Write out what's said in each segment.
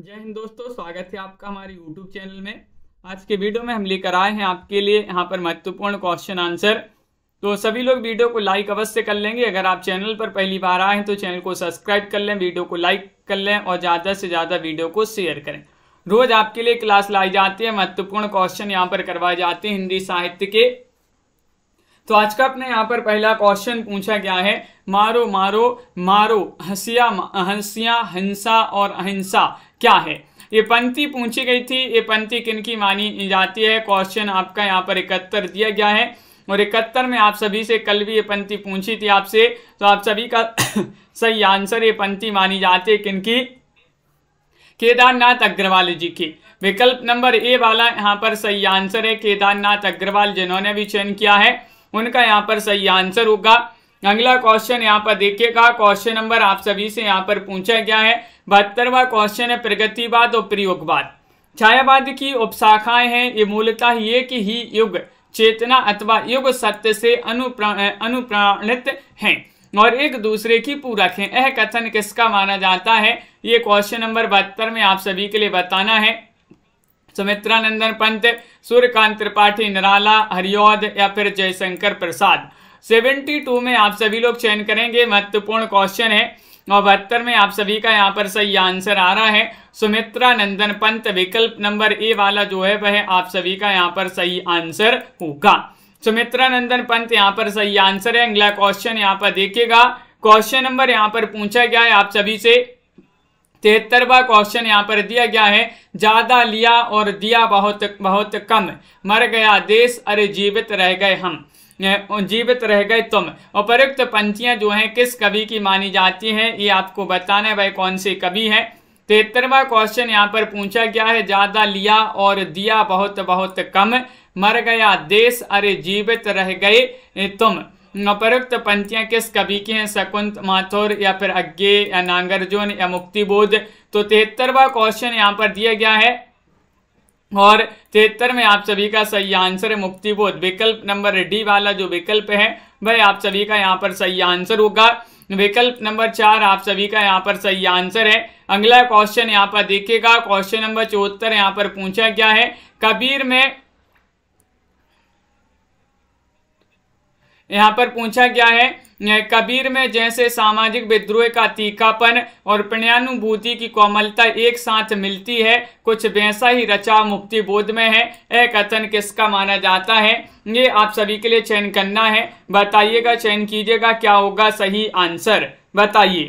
जय हिंद दोस्तों स्वागत है आपका हमारे YouTube चैनल में आज के वीडियो में हम लेकर आए हैं आपके लिए यहाँ पर महत्वपूर्ण क्वेश्चन आंसर तो सभी लोग वीडियो को लाइक अवश्य कर लेंगे अगर आप चैनल पर पहली बार आए हैं तो चैनल को सब्सक्राइब कर लें वीडियो को लाइक कर लें और ज़्यादा से ज़्यादा वीडियो को शेयर करें रोज़ आपके लिए क्लास लाई जाती है महत्वपूर्ण क्वेश्चन यहाँ पर करवाए जाते हैं हिंदी साहित्य के तो आज का अपने यहाँ पर पहला क्वेश्चन पूछा गया है मारो मारो मारो हंसिया हंसिया हिंसा और अहिंसा क्या है ये पंक्ति पूछी गई थी ये पंक्ति किन की मानी जाती है क्वेश्चन आपका यहाँ पर इकहत्तर दिया गया है और इकहत्तर में आप सभी से कल भी ये पंक्ति पूछी थी आपसे तो आप सभी का सही आंसर ये पंक्ति मानी जाती है किनकी केदारनाथ अग्रवाल जी की विकल्प नंबर ए वाला यहाँ पर सही आंसर है केदारनाथ अग्रवाल जिन्होंने भी चयन किया है उनका यहाँ पर सही आंसर होगा अगला क्वेश्चन यहाँ पर देखिएगा क्वेश्चन नंबर आप सभी से यहाँ पर पूछा गया है बहत्तरवा क्वेश्चन है प्रगतिवाद और प्रयोगवाद छायावाद की उपशाखाएं हैं ये मूलतः ये कि ही युग चेतना अथवा युग सत्य से अनुप्रा अनुप्राणित है और एक दूसरे की पूरक है यह कथन किसका माना जाता है ये क्वेश्चन नंबर बहत्तर में आप सभी के लिए बताना है सुमित्रानंदन पंत सूर्यकांत त्रिपाठी निराला हरिओद या फिर जयशंकर प्रसाद 72 में आप सभी लोग चयन करेंगे महत्वपूर्ण क्वेश्चन है और बहत्तर में आप सभी का यहाँ पर सही आंसर आ रहा है सुमित्रा नंदन पंत विकल्प नंबर ए वाला जो है वह आप सभी का यहाँ पर सही आंसर होगा सुमित्रा नंदन पंत यहाँ पर सही आंसर है अगला क्वेश्चन यहाँ पर देखिएगा क्वेश्चन नंबर यहाँ पर पूछा गया है आप सभी से तिहत्तरवा क्वेश्चन यहाँ पर दिया गया है ज़्यादा लिया और दिया बहुत बहुत कम मर गया देश अरे जीवित रह गए हम जीवित रह गए तुम उपरुक्त पंक्तियां जो हैं किस कवि की मानी जाती हैं ये आपको बताना है भाई कौन से कवि है तिहत्तरवा क्वेश्चन यहाँ पर पूछा गया है ज़्यादा लिया और दिया बहुत बहुत कम मर गया देश अरे जीवित रह गए तुम नपरुक्त पंक्तियाँ किस कवि की हैं शकुंत माथुर या फिर अज्ञे या नांगार्जुन या मुक्तिबोध तो तिहत्तरवा क्वेश्चन यहाँ पर दिया गया है और तिहत्तर में आप सभी का सही आंसर है मुक्तिबोध विकल्प नंबर डी वाला जो विकल्प है वह आप सभी का यहाँ पर सही आंसर होगा विकल्प नंबर चार आप सभी का यहाँ पर सही आंसर है अगला क्वेश्चन यहाँ पर देखिएगा क्वेश्चन नंबर चौहत्तर यहाँ पर पूछा गया है कबीर में यहाँ पर पूछा गया है कबीर में जैसे सामाजिक विद्रोह का तीखापन और प्रणयानुभूति की कोमलता एक साथ मिलती है कुछ वैसा ही रचा मुक्ति बोध में है यह कथन किसका माना जाता है ये आप सभी के लिए चयन करना है बताइएगा चयन कीजिएगा क्या होगा सही आंसर बताइए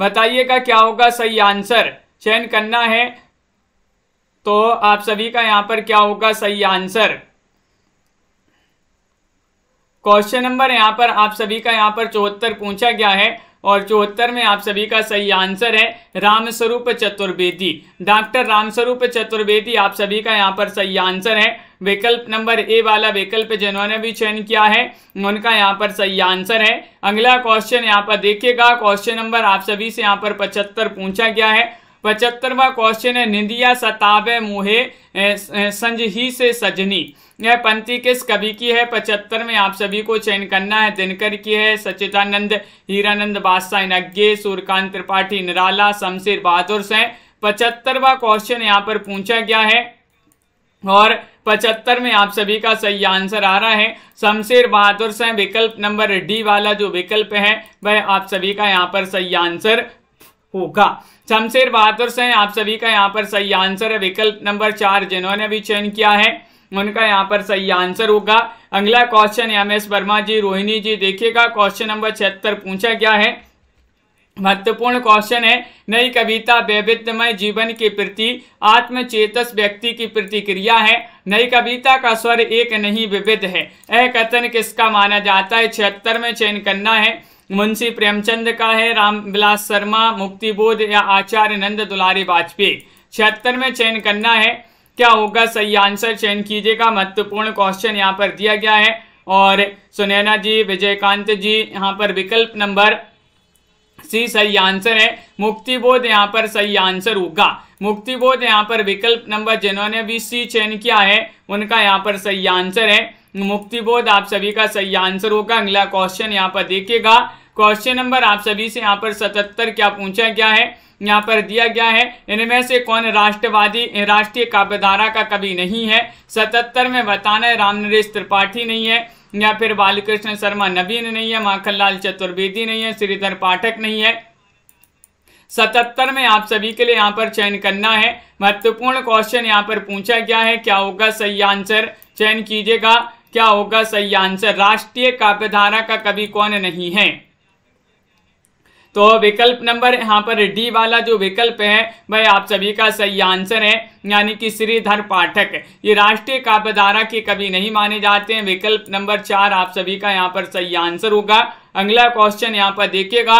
बताइएगा क्या होगा सही आंसर चयन करना है तो आप सभी का यहां पर क्या होगा सही आंसर क्वेश्चन नंबर यहां पर आप सभी का यहां पर चौहत्तर पूछा गया है और चौहत्तर में आप सभी का सही आंसर है रामस्वरूप चतुर्वेदी डॉक्टर रामस्वरूप चतुर्वेदी आप सभी का यहाँ पर सही आंसर है विकल्प नंबर ए वाला विकल्प जिन्होंने भी चयन किया है उनका यहाँ पर सही आंसर है अगला क्वेश्चन यहाँ पर देखिएगा क्वेश्चन नंबर आप सभी से यहाँ पर पचहत्तर पूछा गया है पचहत्तरवा क्वेश्चन है निंदिया सताबे मुहे संजही से सजनी यह पंक्ति किस कवि की है पचहत्तर में आप सभी को चयन करना है दिनकर की है सचिदानंद हीरानंद बादशाह नज्ञे सूर्यकांत त्रिपाठी निराला शमशेर बहादुर से पचहत्तरवा क्वेश्चन यहाँ पर पूछा गया है और पचहत्तर में आप सभी का सही आंसर आ रहा है शमशेर बहादुर से विकल्प नंबर डी वाला जो विकल्प है वह आप सभी का यहाँ पर सही आंसर होगा चमशेर बहादुर से आप सभी का यहाँ पर सही आंसर है विकल्प नंबर चार जिन्होंने भी चयन किया है उनका यहाँ पर सही आंसर होगा अगला question M S Verma ji Rohini ji देखिएगा क्वेश्चन नंबर छिहत्तर पूछा क्या है महत्वपूर्ण क्वेश्चन है नई कविता वैविध्यमय जीवन के प्रति आत्मचेतस व्यक्ति की प्रतिक्रिया है नई कविता का स्वर एक नहीं विविध है अह कथन किसका माना जाता है छिहत्तर में चयन करना है मुंशी प्रेमचंद का है रामविलास शर्मा मुक्तिबोध या आचार्य नंद दुलारी वाजपेयी छिहत्तर में चयन करना है क्या होगा सही आंसर चयन कीजिएगा महत्वपूर्ण क्वेश्चन यहाँ पर दिया गया है और सुनैना जी विजयकांत जी यहाँ पर विकल्प नंबर सी सही आंसर है मुक्तिबोध यहाँ पर सही आंसर होगा मुक्तिबोध यहाँ पर विकल्प नंबर जिन्होंने भी सी चयन किया है उनका यहाँ पर सही आंसर है बोध आप सभी का सही आंसर होगा अगला क्वेश्चन यहाँ पर देखिएगा क्वेश्चन नंबर आप सभी से यहाँ पर सतहत्तर क्या पूछा गया है यहाँ पर दिया गया है इनमें से कौन राष्ट्रवादी राष्ट्रीय काव्यधारा का कवि नहीं है सतहत्तर में बताना है राम नरेश त्रिपाठी नहीं है या फिर बालकृष्ण शर्मा नवीन नहीं है माखनलाल चतुर्वेदी नहीं है श्रीधर पाठक नहीं है सतहत्तर में आप सभी के लिए यहाँ पर चयन करना है महत्वपूर्ण क्वेश्चन यहाँ पर पूछा गया है क्या होगा सही आंसर चयन कीजिएगा क्या होगा सही आंसर राष्ट्रीय काव्यधारा का कवि कौन नहीं है तो विकल्प नंबर यहाँ पर डी वाला जो विकल्प है वह आप सभी का सही आंसर है यानी कि श्रीधर पाठक ये राष्ट्रीय काव्यधारा के कभी नहीं माने जाते हैं विकल्प नंबर चार आप सभी का यहाँ पर सही आंसर होगा अगला क्वेश्चन यहाँ पर देखिएगा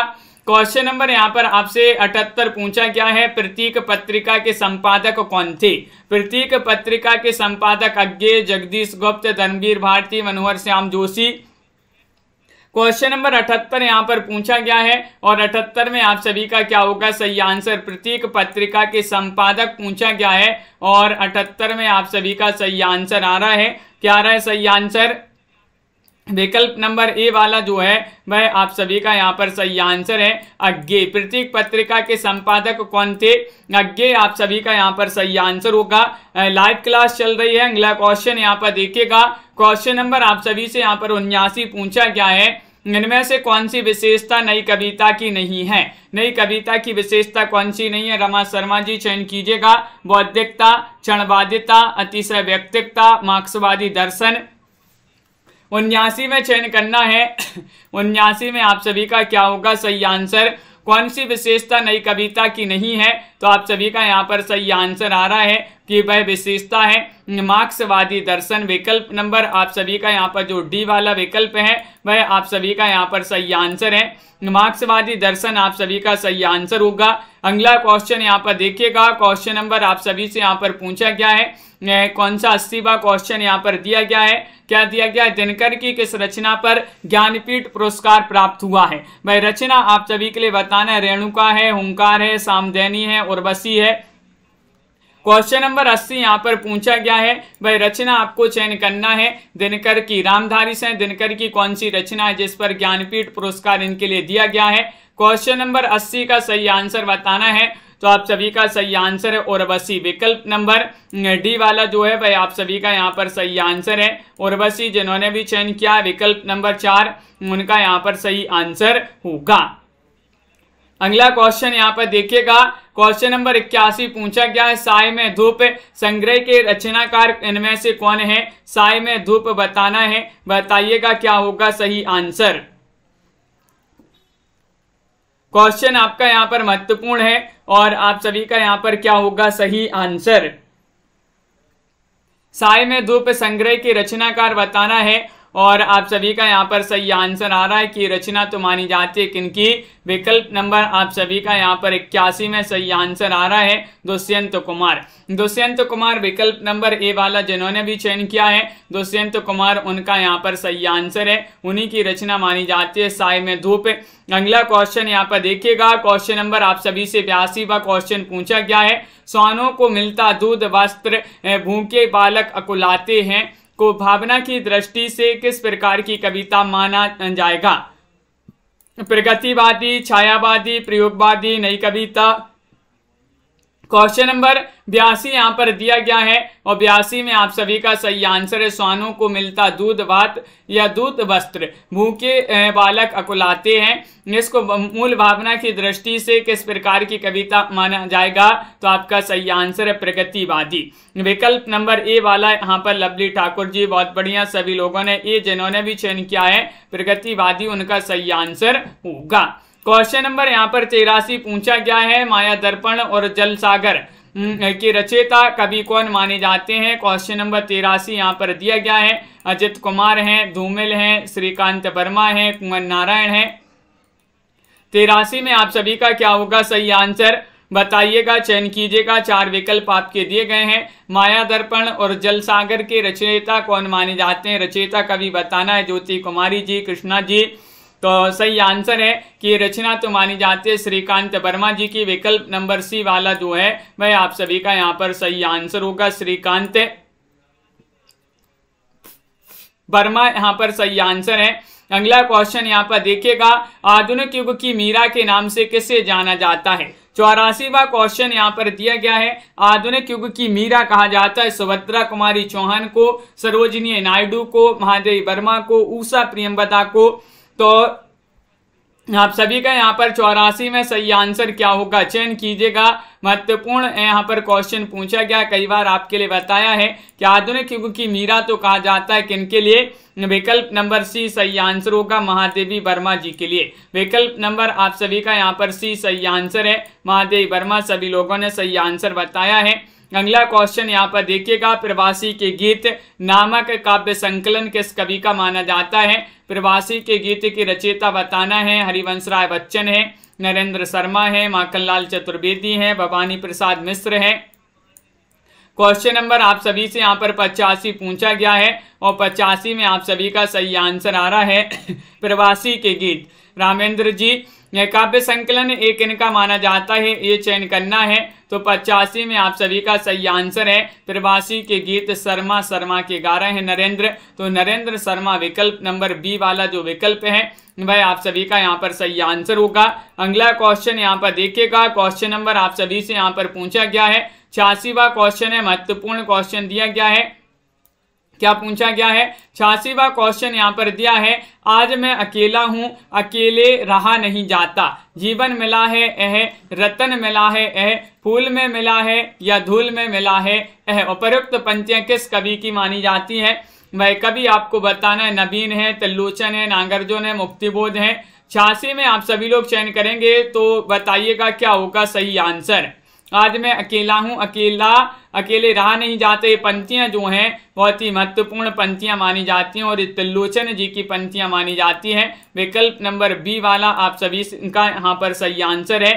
क्वेश्चन नंबर यहाँ पर आपसे अठहत्तर पूछा गया है प्रतीक पत्रिका के संपादक कौन थे प्रतीक पत्रिका के संपादक अज्ञे जगदीश गुप्त धर्मवीर भारती मनोहर श्याम जोशी क्वेश्चन नंबर अठहत्तर यहाँ पर पूछा गया है और अठहत्तर में आप सभी का क्या होगा सही आंसर प्रतीक पत्रिका के संपादक पूछा गया है और अठहत्तर में आप सभी का सही आंसर आ रहा है क्या आ रहा है सही आंसर विकल्प नंबर ए वाला जो है वह आप सभी का यहाँ पर सही आंसर है अज्ञे प्रतीक पत्रिका के संपादक कौन थे अज्ञे आप सभी का यहाँ पर सही आंसर होगा लाइव क्लास चल रही है अगला क्वेश्चन यहाँ पर देखिएगा क्वेश्चन नंबर आप सभी से यहाँ पर उन्यासी पूछा गया है इनमें से कौन सी विशेषता नई कविता की नहीं है नई कविता की विशेषता कौन सी नहीं है रमा शर्मा जी चयन कीजिएगा बौद्धिकता क्षणवादिता अतिशय व्यक्तिकता मार्क्सवादी दर्शन उन्यासी में चयन करना है उन्यासी में आप सभी का क्या होगा सही आंसर कौन सी विशेषता नई कविता की नहीं है तो आप सभी का यहाँ पर सही आंसर आ रहा है कि वह विशेषता है मार्क्सवादी दर्शन विकल्प नंबर आप सभी का यहाँ पर जो डी वाला विकल्प है वह आप सभी का यहाँ पर सही आंसर है मार्क्सवादी दर्शन आप सभी का सही आंसर होगा अगला क्वेश्चन यहाँ पर देखिएगा क्वेश्चन नंबर आप सभी से यहाँ पर पूछा गया है कौन सा अस्सीवा क्वेश्चन यहाँ पर दिया गया है क्या दिया गया दिनकर की किस रचना पर ज्ञानपीठ पुरस्कार प्राप्त हुआ है भाई रचना आप सभी के लिए बताना है रेणुका है हुंकार है सामदैनी है उर्वशी है क्वेश्चन नंबर अस्सी यहाँ पर पूछा गया है भाई रचना आपको चयन करना है दिनकर की रामधारी से दिनकर की कौन सी रचना है जिस पर ज्ञानपीठ पुरस्कार इनके लिए दिया गया है क्वेश्चन नंबर अस्सी का सही आंसर बताना है तो आप सभी का सही आंसर है उर्वशी विकल्प नंबर डी वाला जो है वह आप सभी का यहाँ पर सही आंसर है उर्वशी जिन्होंने भी चयन किया विकल्प नंबर चार उनका यहाँ पर सही आंसर होगा अगला क्वेश्चन यहाँ पर देखिएगा क्वेश्चन नंबर इक्यासी पूछा गया है साय में धूप संग्रह के रचनाकार इनमें से कौन है साय में धूप बताना है बताइएगा क्या होगा सही आंसर क्वेश्चन आपका यहां पर महत्वपूर्ण है और आप सभी का यहां पर क्या होगा सही आंसर साय में धूप संग्रह की रचनाकार बताना है और आप सभी का यहाँ पर सही आंसर आ रहा है कि रचना तो मानी जाती है किनकी विकल्प नंबर आप सभी का यहाँ पर इक्यासी में सही आंसर आ रहा है दुष्यंत कुमार दुष्यंत कुमार विकल्प नंबर ए वाला जिन्होंने भी चयन किया है दुष्यंत कुमार उनका यहाँ पर सही आंसर है उन्हीं की रचना मानी जाती है साय में धूप अगला क्वेश्चन यहाँ पर देखिएगा क्वेश्चन नंबर आप सभी से बयासी व क्वेश्चन पूछा गया है स्वानों को मिलता दूध वस्त्र भूखे बालक अकुलाते हैं को भावना की दृष्टि से किस प्रकार की कविता माना जाएगा प्रगतिवादी छायावादी प्रयोगवादी नई कविता क्वेश्चन नंबर बयासी यहाँ पर दिया गया है और बयासी में आप सभी का सही आंसर है स्वानों को मिलता दूध भात या दूध वस्त्र भूखे बालक अकुलाते हैं इसको मूल भावना की दृष्टि से किस प्रकार की कविता माना जाएगा तो आपका सही आंसर है प्रगतिवादी विकल्प नंबर ए वाला यहाँ पर लवली ठाकुर जी बहुत बढ़िया सभी लोगों ने ये जिन्होंने भी चयन किया है प्रगतिवादी उनका सही आंसर होगा क्वेश्चन नंबर यहाँ पर तेरासी पूछा गया है माया दर्पण और जल सागर हम्म, की रचयिता कभी कौन माने जाते हैं क्वेश्चन नंबर तेरासी यहाँ पर दिया गया है अजित कुमार हैं धूमिल हैं श्रीकांत वर्मा हैं कुंवर नारायण हैं तेरासी में आप सभी का क्या होगा सही आंसर बताइएगा चयन कीजिएगा चार विकल्प आपके दिए गए हैं माया दर्पण और जल सागर के रचयिता कौन माने जाते हैं रचयिता कवि बताना है ज्योति कुमारी जी कृष्णा जी तो सही आंसर है कि रचना तो मानी जाती है श्रीकांत वर्मा जी की विकल्प नंबर सी वाला जो है वह आप सभी का यहाँ पर सही आंसर होगा श्रीकांत वर्मा यहाँ पर सही आंसर है अगला क्वेश्चन यहाँ पर देखिएगा आधुनिक युग की मीरा के नाम से किसे जाना जाता है चौरासीवा क्वेश्चन यहाँ पर दिया गया है आधुनिक युग की मीरा कहा जाता है सुभद्रा कुमारी चौहान को सरोजनी नायडू को महादेव वर्मा को ऊषा प्रियंबदा को तो आप सभी का यहाँ पर चौरासी में सही आंसर क्या होगा चयन कीजिएगा महत्वपूर्ण यहाँ पर क्वेश्चन पूछा गया कई बार आपके लिए बताया है कि आधुनिक युग की मीरा तो कहा जाता है किनके लिए विकल्प नंबर सी सही आंसर होगा महादेवी वर्मा जी के लिए विकल्प नंबर आप सभी का यहाँ पर सी सही आंसर है महादेवी वर्मा सभी लोगों ने सही आंसर बताया है अगला क्वेश्चन यहाँ पर देखिएगा प्रवासी के गीत नामक काव्य संकलन किस कवि का माना जाता है प्रवासी के गीत की रचयिता बताना है हरिवंश राय बच्चन है नरेंद्र शर्मा है माखनलाल चतुर्वेदी है भवानी प्रसाद मिश्र है क्वेश्चन नंबर आप सभी से यहाँ पर पचासी पूछा गया है और पचासी में आप सभी का सही आंसर आ रहा है प्रवासी के गीत रामेंद्र जी यह काव्य संकलन एक इनका माना जाता है ये चयन करना है तो पचासी में आप सभी का सही आंसर है प्रवासी के गीत शर्मा शर्मा के गा रहे हैं नरेंद्र तो नरेंद्र शर्मा विकल्प नंबर बी वाला जो विकल्प है वह आप सभी का यहाँ पर सही आंसर होगा अगला क्वेश्चन यहाँ पर देखिएगा क्वेश्चन नंबर आप सभी से यहाँ पर पूछा गया है छियासीवा क्वेश्चन है महत्वपूर्ण क्वेश्चन दिया गया है क्या पूछा गया है छियासीवा क्वेश्चन यहाँ पर दिया है आज मैं अकेला हूँ अकेले रहा नहीं जाता जीवन मिला है यह रतन मिला है यह फूल में मिला है या धूल में मिला है यह उपरुक्त पंक्तियाँ किस कवि की मानी जाती है वह कवि आपको बताना है नबीन है तल्लोचन है नागार्जुन है मुक्तिबोध है छियासी में आप सभी लोग चयन करेंगे तो बताइएगा क्या होगा सही आंसर आज मैं अकेला हूँ अकेला अकेले रहा नहीं जाते ये पंक्तियाँ जो हैं बहुत ही महत्वपूर्ण पंक्तियाँ मानी जाती हैं और त्रिलोचन जी की पंक्तियाँ मानी जाती हैं विकल्प नंबर बी वाला आप सभी का यहाँ पर सही आंसर है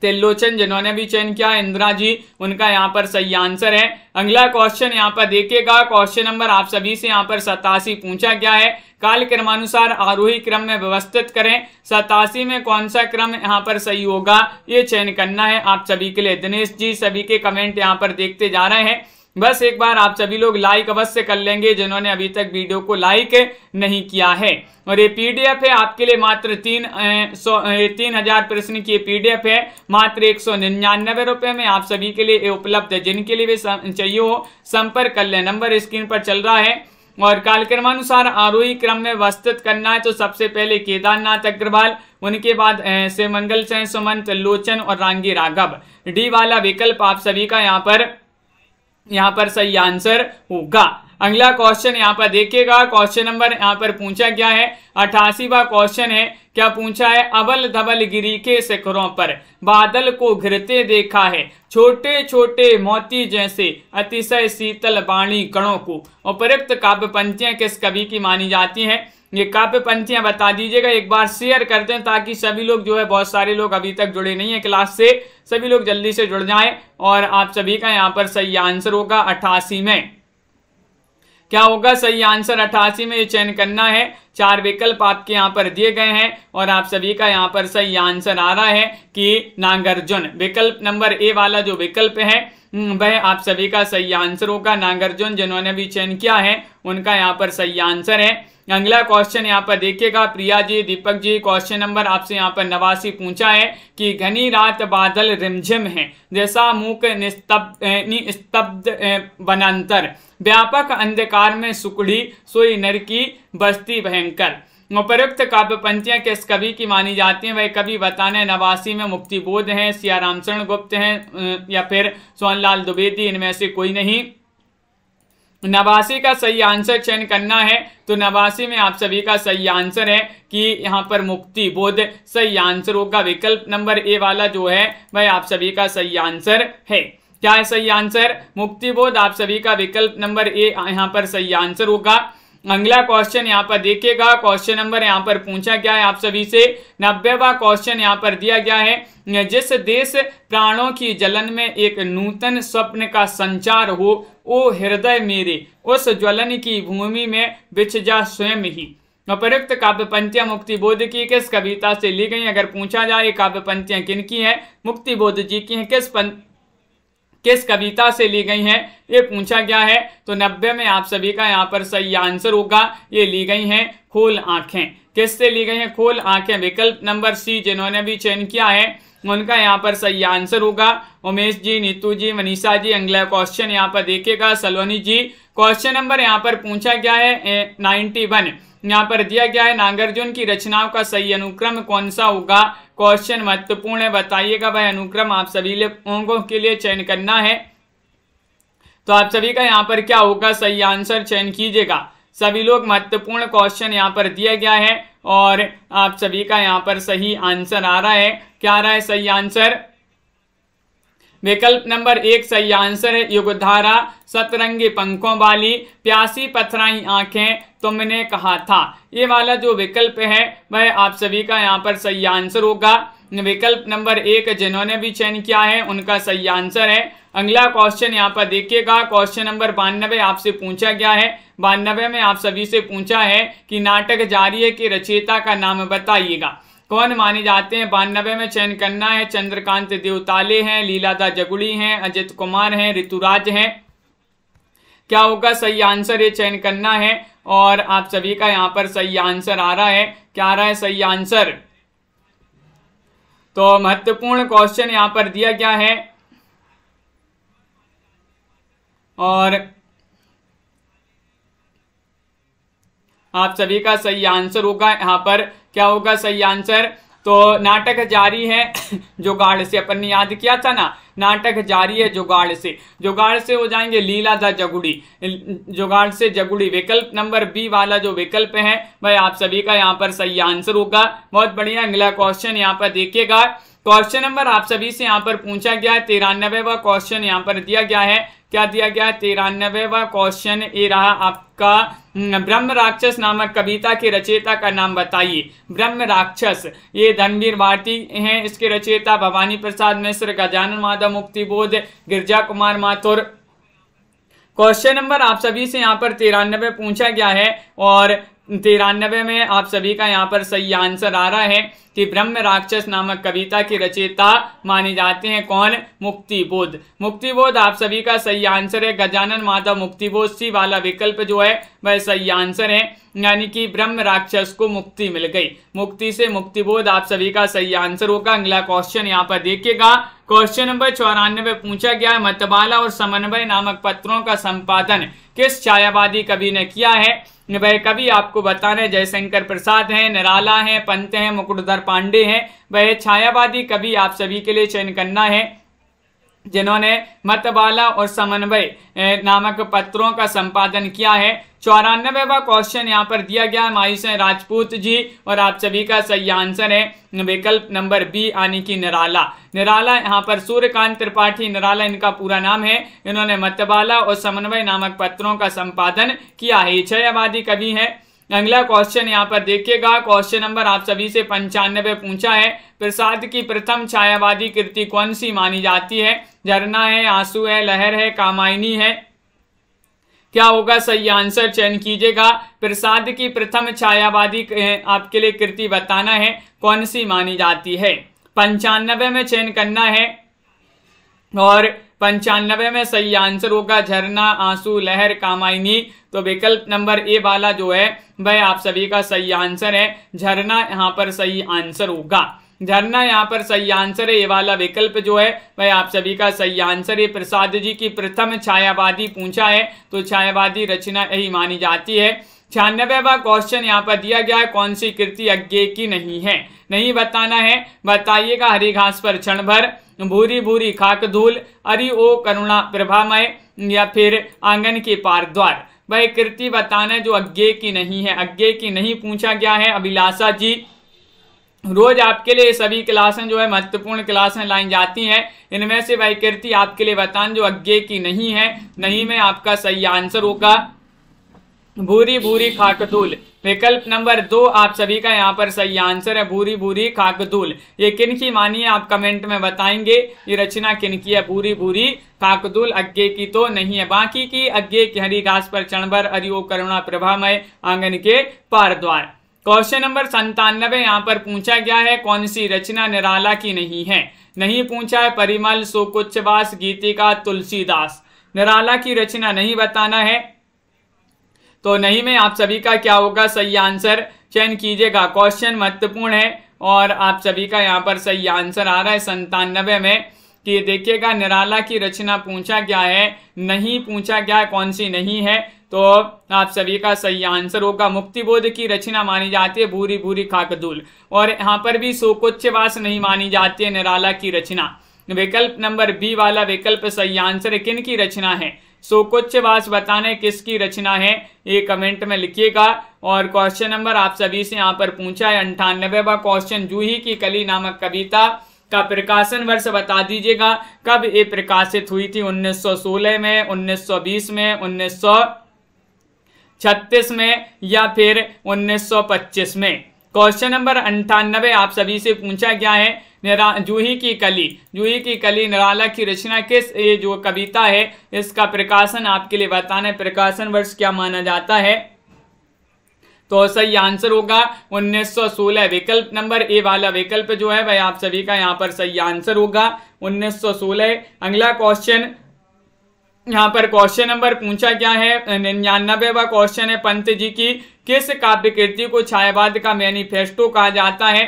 त्रिलोचन जिन्होंने भी चयन किया इंदिरा जी उनका यहाँ पर सही आंसर है अगला क्वेश्चन यहाँ पर देखेगा क्वेश्चन नंबर आप सभी से यहाँ पर सतासी पूछा गया है क्रमानुसार आरोही क्रम में व्यवस्थित करें सतासी में कौन सा क्रम यहाँ पर सही होगा ये चयन करना है आप सभी के लिए दिनेश जी सभी के कमेंट यहाँ पर देखते जा रहे हैं बस एक बार आप सभी लोग लाइक अवश्य कर लेंगे जिन्होंने अभी तक वीडियो को लाइक नहीं किया है और ये पीडीएफ है आपके लिए मात्र तीन सौ तीन हजार प्रश्न की पीडीएफ है मात्र एक सौ निन्यानवे रुपए में आप सभी के लिए उपलब्ध है जिनके लिए भी चाहिए हो संपर्क कर ले नंबर स्क्रीन पर चल रहा है और कालक्रमानुसार आरोही क्रम में व्यवस्थित करना है तो सबसे पहले केदारनाथ अग्रवाल उनके बाद से मंगल सैन सुमंत लोचन और रांगी राघव डी वाला विकल्प आप सभी का यहाँ पर यहाँ पर सही आंसर होगा अगला क्वेश्चन यहाँ पर देखिएगा क्वेश्चन नंबर यहाँ पर पूछा गया है अठासीवा क्वेश्चन है क्या पूछा है अबल धबल गिरी के शिखरों पर बादल को घिरते देखा है छोटे छोटे मोती जैसे अतिशय शीतल बाणी गणों को उपरुक्त काव्य पंक्तियां किस कवि की मानी जाती हैं ये काव्य पंक्तियां बता दीजिएगा एक बार शेयर कर दें ताकि सभी लोग जो है बहुत सारे लोग अभी तक जुड़े नहीं है क्लास से सभी लोग जल्दी से जुड़ जाए और आप सभी का यहाँ पर सही आंसर होगा अठासी में क्या होगा सही आंसर अठासी में ये चयन करना है चार विकल्प आपके यहाँ पर दिए गए हैं और आप सभी का यहाँ पर सही आंसर आ रहा है कि नागार्जुन विकल्प नंबर ए वाला जो विकल्प है हम्म, वह आप सभी का सही आंसर होगा नागार्जुन जिन्होंने भी चयन किया है उनका यहाँ पर सही आंसर है अगला क्वेश्चन यहाँ पर देखिएगा प्रिया जी दीपक जी क्वेश्चन नंबर आपसे यहाँ पर नवासी पूछा है कि घनी रात बादल रिमझिम है जैसा मूक निस्तब्ध निस्तब्ध वनांतर व्यापक अंधकार में सुकड़ी सोई नर की बस्ती भयंकर उपरुक्त काव्य पंक्तियाँ किस कवि की मानी जाती हैं वह कवि बताने नवासी में मुक्तिबोध हैं सिया रामचरण गुप्त हैं या फिर सोनलाल द्विवेदी इनमें से कोई नहीं नवासी का सही आंसर चयन करना है तो नवासी में आप सभी का सही आंसर है कि यहाँ पर मुक्ति बोध सही आंसर होगा विकल्प नंबर ए वाला जो है वह आप सभी का सही आंसर है क्या है सही आंसर मुक्ति बोध आप सभी का विकल्प नंबर ए यहाँ पर सही आंसर होगा अगला क्वेश्चन यहाँ पर देखिएगा क्वेश्चन नंबर यहाँ पर पूछा गया है आप सभी से नब्बेवा क्वेश्चन यहाँ पर दिया गया है जिस देश प्राणों की जलन में एक नूतन स्वप्न का संचार हो ओ हृदय मेरे उस ज्वलन की भूमि में बिछ जा स्वयं ही उपरुक्त काव्य पंक्तियां मुक्ति बोध की किस कविता से ली गई अगर पूछा जाए काव्य पंक्तियां किन की है मुक्ति बोध जी की है किस पंत किस कविता से ली गई हैं ये पूछा गया है तो नब्बे में आप सभी का यहाँ पर सही आंसर होगा ये ली गई हैं खोल आंखें से ली गई हैं खोल आंखें विकल्प नंबर सी जिन्होंने भी चयन किया है उनका यहाँ पर सही आंसर होगा उमेश जी नीतू जी मनीषा जी अगला क्वेश्चन यहाँ पर देखेगा सलोनी जी क्वेश्चन नंबर यहाँ पर पूछा गया है नाइन्टी वन यहाँ पर दिया गया है नागार्जुन की रचनाओं का सही अनुक्रम कौन सा होगा क्वेश्चन महत्वपूर्ण है बताइएगा भाई अनुक्रम आप सभी लोगों के लिए चयन करना है तो आप सभी का यहाँ पर क्या होगा सही आंसर चयन कीजिएगा सभी लोग महत्वपूर्ण क्वेश्चन यहाँ पर दिया गया है और आप सभी का यहाँ पर सही आंसर आ रहा है क्या आ रहा है सही आंसर विकल्प नंबर एक सही आंसर है युगधारा सतरंगी पंखों वाली प्यासी पथराई आंखें तुमने कहा था ये वाला जो विकल्प है वह आप सभी का यहाँ पर सही आंसर होगा विकल्प नंबर एक जिन्होंने भी चयन किया है उनका सही आंसर है अगला क्वेश्चन यहाँ पर देखिएगा क्वेश्चन नंबर बानबे आपसे पूछा गया है बानबे में आप सभी से पूछा है कि नाटक जारी के रचयिता का नाम बताइएगा कौन माने जाते हैं बानबे में चयन करना है चंद्रकांत देवताले हैं लीलादा जगुड़ी हैं अजित कुमार हैं ऋतुराज हैं क्या होगा सही आंसर ये चयन करना है और आप सभी का यहाँ पर सही आंसर आ रहा है क्या आ रहा है सही आंसर तो महत्वपूर्ण क्वेश्चन यहाँ पर दिया गया है और आप सभी का सही आंसर होगा यहाँ पर क्या होगा सही आंसर तो नाटक जारी है जुगाड़ से अपन ने याद किया था ना नाटक जारी है जुगाड़ से जुगाड़ से हो जाएंगे लीला दा जगुड़ी जुगाड़ से जगुड़ी विकल्प नंबर बी वाला जो विकल्प है भाई आप सभी का यहाँ पर सही आंसर होगा बहुत बढ़िया अगला क्वेश्चन यहाँ पर देखिएगा क्वेश्चन नंबर आप सभी से यहाँ पर पूछा गया है व क्वेश्चन यहाँ पर दिया गया है क्या दिया गया है व क्वेश्चन ये रहा आपका ब्रह्म राक्षस नामक कविता के रचयिता का नाम बताइए ब्रह्म राक्षस ये धनवीर भारती हैं इसके रचयिता भवानी प्रसाद मिश्र Gajanan Madhav Muktibodh Girija Kumar Mathur question number आप सभी से यहाँ पर तिरानबे पूछा गया है और तिरानबे में आप सभी का यहाँ पर सही आंसर आ रहा है कि ब्रह्म राक्षस नामक कविता की रचयिता माने जाते हैं कौन मुक्तिबोध मुक्तिबोध आप सभी का सही आंसर है गजानन माता मुक्तिबोध सी वाला विकल्प जो है वह सही आंसर है यानी कि ब्रह्म राक्षस को मुक्ति मिल गई मुक्ति से मुक्तिबोध आप सभी का सही आंसर होगा अगला क्वेश्चन यहाँ पर देखिएगा क्वेश्चन नंबर चौरानवे पूछा गया है मतबाला और समन्वय नामक पत्रों का संपादन किस छायावादी कवि ने किया है वह कवि आपको बताने जयशंकर प्रसाद हैं निराला हैं पंत हैं मुकुटधर पांडे हैं वह छायावादी कवि आप सभी के लिए चयन करना है जिन्होंने मतबाला और समन्वय नामक पत्रों का संपादन किया है चौरानबेवा क्वेश्चन यहाँ पर दिया गया मायूस राजपूत जी और आप सभी का सही आंसर है विकल्प नंबर बी यानी कि निराला निराला यहाँ पर सूर्यकांत त्रिपाठी निराला इनका पूरा नाम है इन्होंने मतबाला और समन्वय नामक पत्रों का संपादन किया है छह आबादी कवि है अगला क्वेश्चन यहाँ पर देखिएगा क्वेश्चन नंबर आप सभी से पंचानवे पूछा है प्रसाद की प्रथम छायावादी कृति कौन सी मानी जाती है झरना है आंसू है लहर है कामायनी है क्या होगा सही आंसर चयन कीजिएगा प्रसाद की प्रथम छायावादी आपके लिए कृति बताना है कौन सी मानी जाती है पंचानबे में चयन करना है और पंचानबे में सही आंसर होगा झरना आंसू लहर कामायनी तो विकल्प नंबर ए वाला जो है वह आप सभी का सही आंसर है झरना यहाँ पर सही आंसर होगा झरना यहाँ पर सही आंसर है ये वाला विकल्प जो है वह आप सभी का सही आंसर है प्रसाद जी की प्रथम छायावादी पूछा है तो छायावादी रचना यही मानी जाती है छियानबेवा क्वेश्चन यहाँ पर दिया गया है कौन सी कृति अज्ञे की नहीं है नहीं बताना है बताइएगा हरी घास पर क्षण भर भूरी भूरी खाक धूल अरि ओ करुणा प्रभामय या फिर आंगन के पार द्वार वह कृति बताना जो अज्ञे की नहीं है अज्ञे की नहीं पूछा गया है अभिलाषा जी रोज आपके लिए सभी क्लासें जो है महत्वपूर्ण क्लासें लाई जाती हैं इनमें से वैकृति आपके लिए बतान जो अज्ञे की नहीं है नहीं में आपका सही आंसर होगा भूरी भूरी खाकतूल विकल्प नंबर दो आप सभी का यहाँ पर सही आंसर है भूरी भूरी खाकदूल ये किन की मानी है आप कमेंट में बताएंगे ये रचना किन की है भूरी भूरी खाकदूल अज्ञे की तो नहीं है बाकी की अज्ञे की हरी घास पर चणबर अरिओ करुणा प्रभामय आंगन के पार द्वार क्वेश्चन नंबर संतानवे यहाँ पर पूछा गया है कौन सी रचना निराला की नहीं है नहीं पूछा है परिमल सुकुच्छवास गीतिका तुलसीदास निराला की रचना नहीं बताना है तो नहीं में आप सभी का क्या होगा सही आंसर चयन कीजिएगा क्वेश्चन महत्वपूर्ण है और आप सभी का यहाँ पर सही आंसर आ रहा है संतानवे में कि देखिएगा निराला की रचना पूछा गया है नहीं पूछा गया है कौन सी नहीं है तो आप सभी का सही आंसर होगा मुक्तिबोध की रचना मानी जाती है भूरी भूरी खाकदूल और यहाँ पर भी शोकोच्चवास नहीं मानी जाती है निराला की रचना विकल्प नंबर बी वाला विकल्प सही आंसर है किन की रचना है शोकोच्चवास बताने किसकी रचना है ये कमेंट में लिखिएगा और क्वेश्चन नंबर आप सभी से यहाँ पर पूछा है अंठानबे व क्वेश्चन जूही की कली नामक कविता का प्रकाशन वर्ष बता दीजिएगा कब ये प्रकाशित हुई थी 1916 में 1920 में छत्तीस में या फिर 1925 में क्वेश्चन नंबर अंठानबे आप सभी से पूछा गया है निरा जूही की कली जूही की कली निराला की रचना किस ये जो कविता है इसका प्रकाशन आपके लिए बताना है प्रकाशन वर्ष क्या माना जाता है तो सही आंसर होगा 1916 विकल्प नंबर ए वाला विकल्प जो है वह आप सभी का यहाँ पर सही आंसर होगा 1916 अगला क्वेश्चन यहाँ पर क्वेश्चन नंबर पूछा गया है निन्यानबे व क्वेश्चन है पंत जी की किस काव्य कृति को छायावाद का मैनिफेस्टो कहा जाता है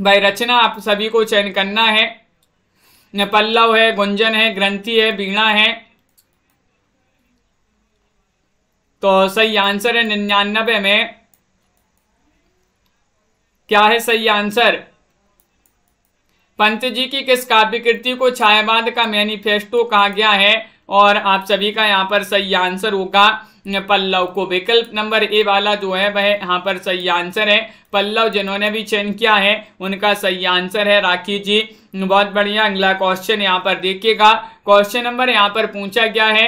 भाई रचना आप सभी को चयन करना है पल्लव है गुंजन है ग्रंथि है बीणा है तो सही आंसर है निन्यानबे में क्या है सही आंसर पंत जी की किस काव्य कृति को छायावाद का मैनिफेस्टो कहा गया है और आप सभी का यहाँ पर सही आंसर होगा पल्लव को विकल्प नंबर ए वाला जो है वह यहाँ पर सही आंसर है पल्लव जिन्होंने भी चयन किया है उनका सही आंसर है राखी जी बहुत बढ़िया अगला क्वेश्चन यहाँ पर देखिएगा क्वेश्चन नंबर यहाँ पर पूछा गया है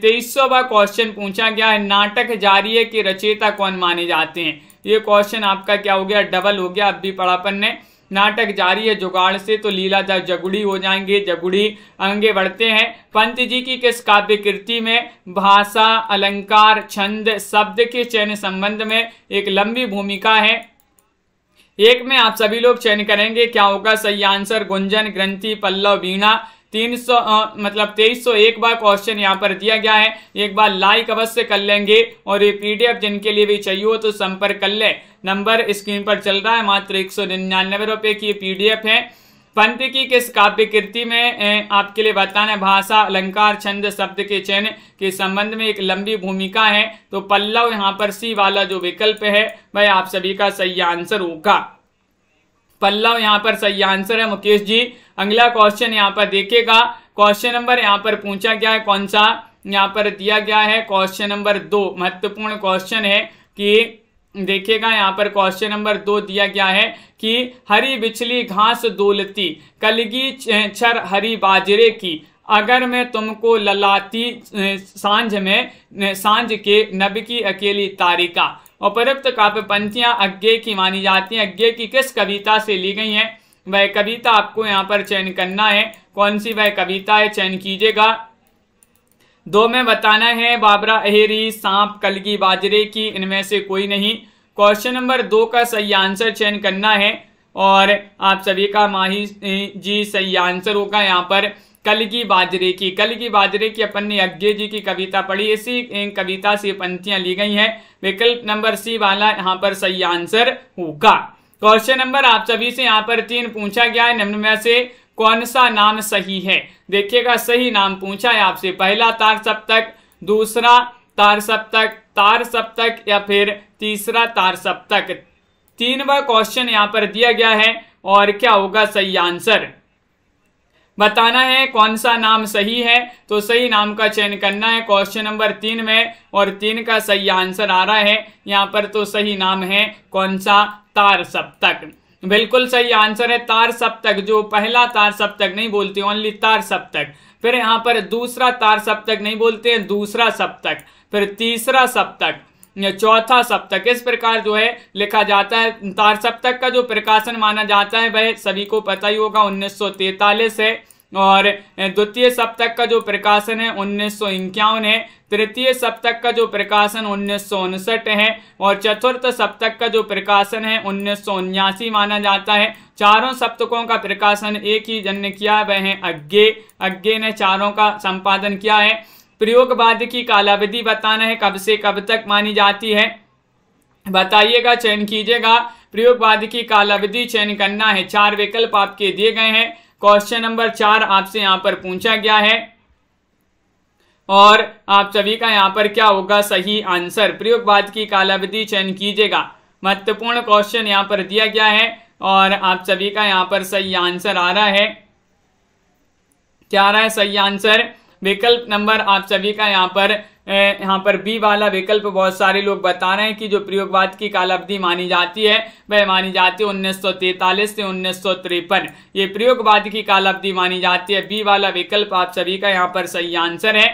तेईसवा क्वेश्चन पूछा गया है नाटक है कि रचेता कौन माने जाते हैं ये क्वेश्चन आपका क्या हो गया डबल हो गया अब भी पढ़ापन ने नाटक जारी है जुगाड़ से तो लीला जा जगुड़ी हो जाएंगे जगुड़ी आगे बढ़ते हैं पंत जी की किस काव्य कृति में भाषा अलंकार छंद शब्द के चयन संबंध में एक लंबी भूमिका है एक में आप सभी लोग चयन करेंगे क्या होगा सही आंसर गुंजन ग्रंथि पल्लव वीणा तीन सौ मतलब तेईस सौ एक बार क्वेश्चन यहाँ पर दिया गया है एक बार लाइक अवश्य कर लेंगे और ये पीडीएफ जिनके लिए भी चाहिए हो तो संपर्क कर ले नंबर स्क्रीन पर चल रहा है मात्र एक सौ निन्यानवे रुपये की पीडीएफ है पंत की किस काव्य कृति में आपके लिए बताना भाषा अलंकार छंद शब्द के चयन के संबंध में एक लंबी भूमिका है तो पल्लव यहाँ पर सी वाला जो विकल्प है वह आप सभी का सही आंसर होगा पल्लव यहाँ पर सही आंसर है मुकेश जी अगला क्वेश्चन यहाँ पर देखेगा क्वेश्चन नंबर यहाँ पर पूछा गया है कौन सा यहाँ पर दिया गया है क्वेश्चन नंबर दो महत्वपूर्ण क्वेश्चन है कि देखिएगा यहाँ पर क्वेश्चन नंबर दो दिया गया है कि हरी बिछली घास दोलती कलगी छर हरी बाजरे की अगर मैं तुमको ललाती सांझ में सांझ के नब की अकेली तारिका उपरुक्त काव्य पंथियां अज्ञे की मानी जाती हैं अज्ञे की किस कविता से ली गई हैं वह कविता आपको यहाँ पर चयन करना है कौन सी वह कविता है चयन कीजिएगा दो में बताना है बाबरा अहेरी सांप कलगी बाजरे की इनमें से कोई नहीं क्वेश्चन नंबर दो का सही आंसर चयन करना है और आप सभी का माही जी सही आंसर होगा यहाँ पर कलगी बाजरे की कलगी बाजरे की अपन ने यज्ञ जी की कविता पढ़ी इसी कविता से पंक्तियां ली गई हैं विकल्प नंबर सी वाला यहाँ पर सही आंसर होगा क्वेश्चन नंबर आप सभी से यहाँ पर तीन पूछा गया है निम्न में से कौन सा नाम सही है देखिएगा सही नाम पूछा है आपसे पहला तार सप्तक दूसरा तार सप्तक तार सप्तक या फिर तीसरा तार सप्तक तीन बार क्वेश्चन यहाँ पर दिया गया है और क्या होगा सही आंसर बताना है कौन सा नाम सही है तो सही नाम का चयन करना है क्वेश्चन नंबर तीन में और तीन का सही आंसर आ रहा है यहाँ पर तो सही नाम है कौन सा तार सप्तक बिल्कुल सही आंसर है तार सप्तक जो पहला तार सप्तक नहीं बोलते ओनली तार सप्तक फिर यहाँ पर दूसरा तार सप्तक नहीं बोलते हैं दूसरा सप्तक फिर तीसरा सप्तक या चौथा सप्तक इस प्रकार जो है लिखा जाता है तार सप्तक का जो प्रकाशन माना जाता है वह सभी को पता ही होगा 1943 है और द्वितीय सप्तक का जो प्रकाशन है उन्नीस है तृतीय सप्तक का जो प्रकाशन उन्नीस है और चतुर्थ सप्तक का जो प्रकाशन है उन्नीस माना जाता है चारों सप्तकों का प्रकाशन एक ही जन ने किया वह है अज्ञे अज्ञे ने चारों का संपादन किया है प्रयोगवाद की कालावधि बताना है कब से कब तक मानी जाती है बताइएगा चयन कीजिएगा प्रयोगवाद की कालावधि चयन करना है चार विकल्प आपके दिए गए हैं क्वेश्चन नंबर चार आपसे यहाँ पर पूछा गया है और आप सभी का यहाँ पर क्या होगा सही आंसर प्रयोगवाद की कालावधि चयन कीजिएगा महत्वपूर्ण क्वेश्चन यहाँ पर दिया गया है और आप सभी का यहाँ पर सही आंसर आ रहा है क्या आ रहा है सही आंसर विकल्प नंबर आप सभी का यहाँ पर यहाँ पर बी वाला विकल्प बहुत सारे लोग बता रहे हैं कि जो प्रयोगवाद की कालावधि मानी जाती है वह मानी जाती है तैतालीस से उन्नीस ये प्रयोगवाद की कालावधि मानी जाती है बी वाला विकल्प आप सभी का यहाँ पर सही आंसर है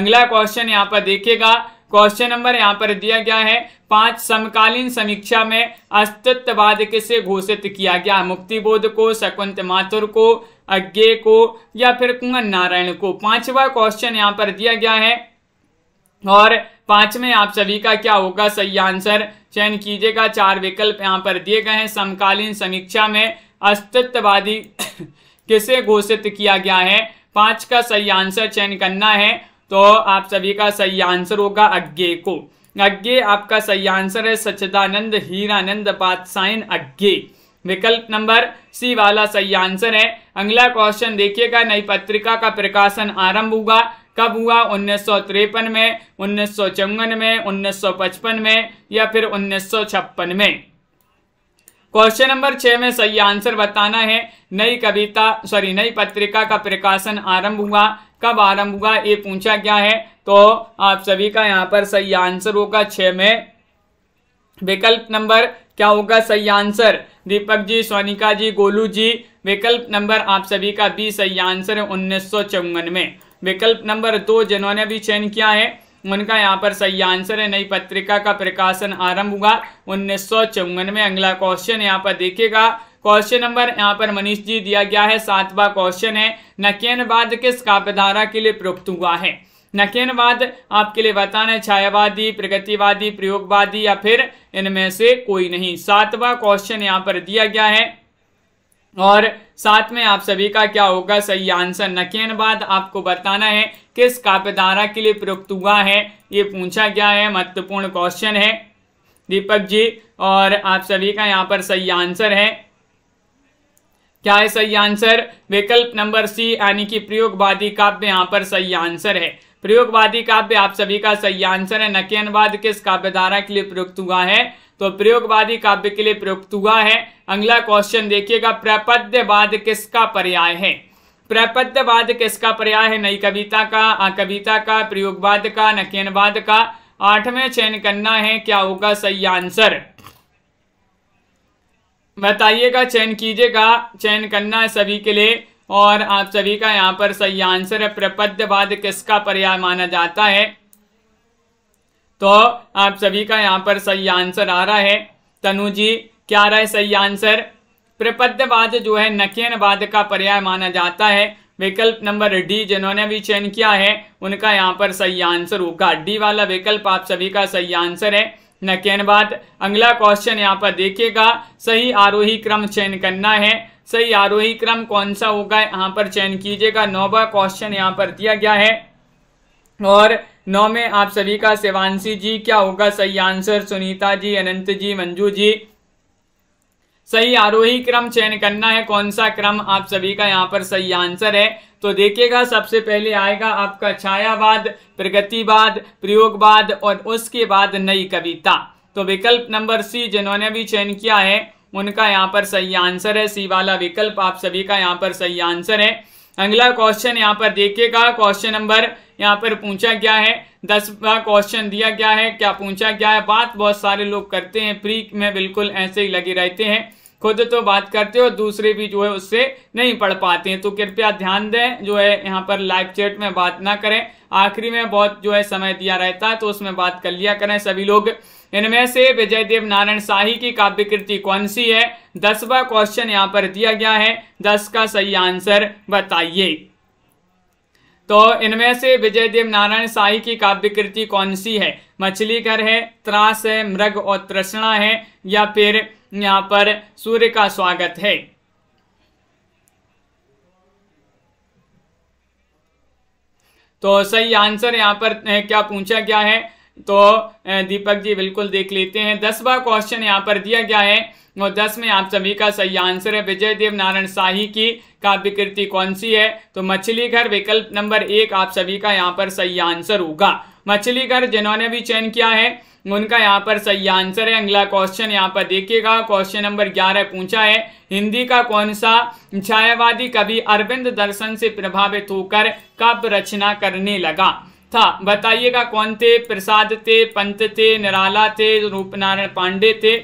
अगला क्वेश्चन यहाँ पर देखिएगा क्वेश्चन नंबर यहाँ पर दिया गया है पांच समकालीन समीक्षा में अस्तित्ववाद किसे घोषित किया गया मुक्तिबोध को शकुंत माथुर को अज्ञे को या फिर कुंगन नारायण को पांचवा क्वेश्चन यहाँ पर दिया गया है और पांचवें आप सभी का क्या होगा सही आंसर चयन कीजिएगा चार विकल्प यहाँ पर दिए गए हैं समकालीन समीक्षा में अस्तित्ववादी किसे घोषित किया गया है पांच का सही आंसर चयन करना है तो आप सभी का सही आंसर होगा अज्ञे को अज्ञे आपका सही आंसर है सचिदानंद हीरानंद पातशाइन अज्ञे विकल्प नंबर सी वाला सही आंसर है अगला क्वेश्चन देखिएगा नई पत्रिका का प्रकाशन आरंभ हुआ कब हुआ उन्नीस में उन्नीस में उन्नीस में या फिर उन्नीस में क्वेश्चन नंबर छह में सही आंसर बताना है नई कविता सॉरी नई पत्रिका का प्रकाशन आरंभ हुआ कब आरंभ हुआ ये पूछा क्या है तो आप सभी का यहाँ पर सही आंसर होगा छ में विकल्प नंबर क्या होगा सही आंसर दीपक जी सोनिका जी गोलू जी विकल्प नंबर आप सभी का बी सही आंसर है उन्नीस में विकल्प नंबर दो जिन्होंने भी चयन किया है उनका यहाँ पर सही आंसर है नई पत्रिका का प्रकाशन आरंभ हुआ उन्नीस में अगला क्वेश्चन यहाँ पर देखेगा क्वेश्चन नंबर यहाँ पर मनीष जी दिया गया है सातवां क्वेश्चन है नकेनवाद किस काव्यधारा के लिए प्रयुक्त हुआ है नकेनवाद आपके लिए बताना है छायावादी प्रगतिवादी प्रयोगवादी या फिर इनमें से कोई नहीं सातवां क्वेश्चन यहाँ पर दिया गया है और साथ में आप सभी का क्या होगा सही आंसर नकेनवाद आपको बताना है किस काव्यधारा के लिए प्रयुक्त हुआ है ये पूछा गया है महत्वपूर्ण क्वेश्चन है दीपक जी और आप सभी का यहाँ पर सही आंसर है क्या है सही आंसर विकल्प नंबर सी यानी कि प्रयोगवादी काव्य यहाँ पर सही आंसर है प्रयोगवादी काव्य आप सभी का सही आंसर है नके अनुवाद किस काव्य धारा के लिए प्रयुक्त हुआ है तो प्रयोगवादी काव्य के लिए प्रयुक्त हुआ है अगला क्वेश्चन देखिएगा प्रपद्यवाद किसका पर्याय है प्रपद्यवाद किसका पर्याय है नई कविता का कविता का प्रयोगवाद का नकेनवाद का आठवें चयन करना है क्या होगा सही आंसर बताइएगा चयन कीजिएगा चयन करना है सभी के लिए और आप सभी का यहाँ पर सही आंसर है प्रपद्यवाद किसका पर्याय माना जाता है तो आप सभी का यहाँ पर सही आंसर आ रहा है तनु जी क्या रहा है सही आंसर प्रपद्यवाद जो है नकेनवाद का पर्याय माना जाता है विकल्प नंबर डी जिन्होंने भी चयन किया है उनका यहाँ पर सही आंसर होगा डी वाला विकल्प आप सभी का सही आंसर है न कहने बाद अगला क्वेश्चन यहाँ पर देखिएगा सही आरोही क्रम चयन करना है सही आरोही क्रम कौन सा होगा यहाँ पर चयन कीजिएगा नौवा क्वेश्चन यहाँ पर दिया गया है और नौ में आप सभी का सेवांशी जी क्या होगा सही आंसर सुनीता जी अनंत जी मंजू जी सही आरोही क्रम चयन करना है कौन सा क्रम आप सभी का यहाँ पर सही आंसर है तो देखिएगा सबसे पहले आएगा आपका छायावाद प्रगतिवाद प्रयोगवाद और उसके बाद नई कविता तो विकल्प नंबर सी जिन्होंने भी चयन किया है उनका यहाँ पर सही आंसर है सी वाला विकल्प आप सभी का यहाँ पर सही आंसर है अगला क्वेश्चन यहाँ पर देखिएगा क्वेश्चन नंबर यहाँ पर पूछा क्या है दसवा क्वेश्चन दिया गया है क्या पूछा क्या है बात बहुत सारे लोग करते हैं फ्री में बिल्कुल ऐसे ही लगे रहते हैं खुद तो बात करते हो दूसरे भी जो है उससे नहीं पढ़ पाते हैं तो कृपया ध्यान दें जो है यहाँ पर लाइव चैट में बात ना करें आखिरी में बहुत जो है समय दिया रहता है तो उसमें बात कर लिया करें सभी लोग इनमें से विजय देव नारायण शाही की काव्य कृति कौन सी है दसवा क्वेश्चन यहां पर दिया गया है दस का सही आंसर बताइए तो इनमें से विजय देव नारायण शाही की काव्य कृति कौन सी है मछली घर है त्रास है मृग और तृष्णा है या फिर यहाँ पर सूर्य का स्वागत है तो सही आंसर यहाँ पर क्या पूछा गया है तो दीपक जी बिल्कुल देख लेते हैं दसवा क्वेश्चन यहाँ पर दिया गया है और दस में आप सभी का सही आंसर है विजय देव नारायण शाही की काव्य कृति कौन सी है तो मछली घर विकल्प नंबर एक आप सभी का यहाँ पर सही आंसर होगा मछली घर जिन्होंने भी चयन किया है उनका यहाँ पर सही आंसर है अगला क्वेश्चन यहाँ पर देखिएगा क्वेश्चन नंबर ग्यारह पूछा है हिंदी का कौन सा छायावादी कवि अरविंद दर्शन से प्रभावित होकर कब रचना करने लगा था बताइएगा कौन थे प्रसाद थे पंत थे निराला थे रूपनारायण पांडे थे